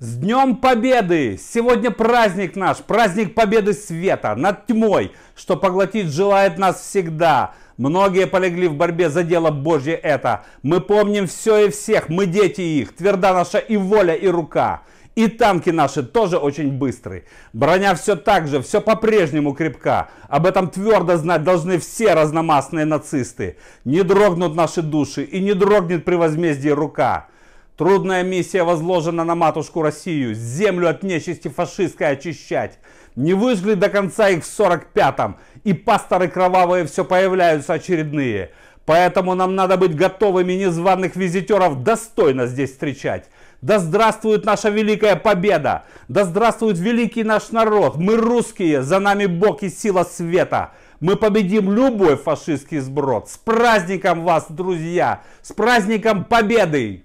С Днем Победы! Сегодня праздник наш, праздник Победы Света над тьмой, что поглотить желает нас всегда. Многие полегли в борьбе за дело Божье это. Мы помним все и всех, мы дети их, тверда наша и воля, и рука. И танки наши тоже очень быстрые. Броня все так же, все по-прежнему крепка. Об этом твердо знать должны все разномастные нацисты. Не дрогнут наши души и не дрогнет при возмездии рука. Трудная миссия возложена на матушку Россию. Землю от нечисти фашистской очищать. Не выжгли до конца их в 45-м. И пасторы кровавые все появляются очередные. Поэтому нам надо быть готовыми незваных визитеров достойно здесь встречать. Да здравствует наша великая победа! Да здравствует великий наш народ! Мы русские, за нами Бог и сила света! Мы победим любой фашистский сброд! С праздником вас, друзья! С праздником победы!